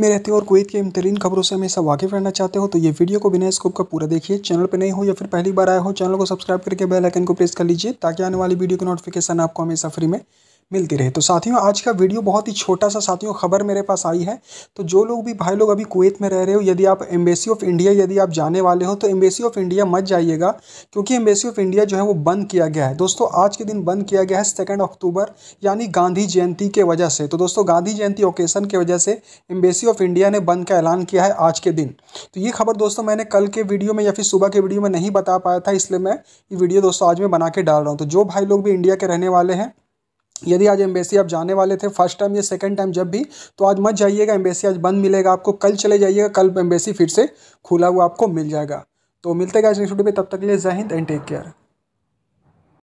में रहते हो और कुवैत के इमतरीन खबरों से हमेशा वाकिफ रहना चाहते हो तो ये वीडियो को बिना स्कोप का पूरा देखिए चैनल पर नहीं हो या फिर पहली बार आए हो चैनल को सब्सक्राइब करके बेल आइकन को प्रेस कर लीजिए ताकि आने वाली वीडियो की नोटिफिकेशन आपको हमेशा फ्री में मिलती रहे तो साथियों आज का वीडियो बहुत ही छोटा सा साथियों खबर मेरे पास आई है तो जो लोग भी भाई लोग अभी कुवैत में रह रहे हो यदि आप एम्बेसी ऑफ इंडिया यदि आप जाने वाले हो तो एम्बेसी ऑफ इंडिया मत जाइएगा क्योंकि एम्बेसी ऑफ इंडिया जो है वो बंद किया गया है दोस्तों आज के दिन बंद किया गया है सेकेंड अक्टूबर यानी गांधी जयंती के वजह से तो दोस्तों गांधी जयंती ओकेशन की वजह से एम्बेसी ऑफ इंडिया ने बंद का ऐलान किया है आज के दिन तो ये खबर दोस्तों मैंने कल के वीडियो में या फिर सुबह के वीडियो में नहीं बता पाया था इसलिए मैं ये वीडियो दोस्तों आज मैं बना के डाल रहा हूँ तो जो भाई लोग भी इंडिया के रहने वाले हैं यदि आज एम्बेसी आप जाने वाले थे फर्स्ट टाइम या सेकंड टाइम जब भी तो आज मत जाइएगा एम्बेसी आज बंद मिलेगा आपको कल चले जाइएगा कल एम्बेसी फिर से खुला हुआ आपको मिल जाएगा तो मिलते हैं आज नेक्स्ट वीडियो में तब तक के लिए जय हिंद एंड टेक केयर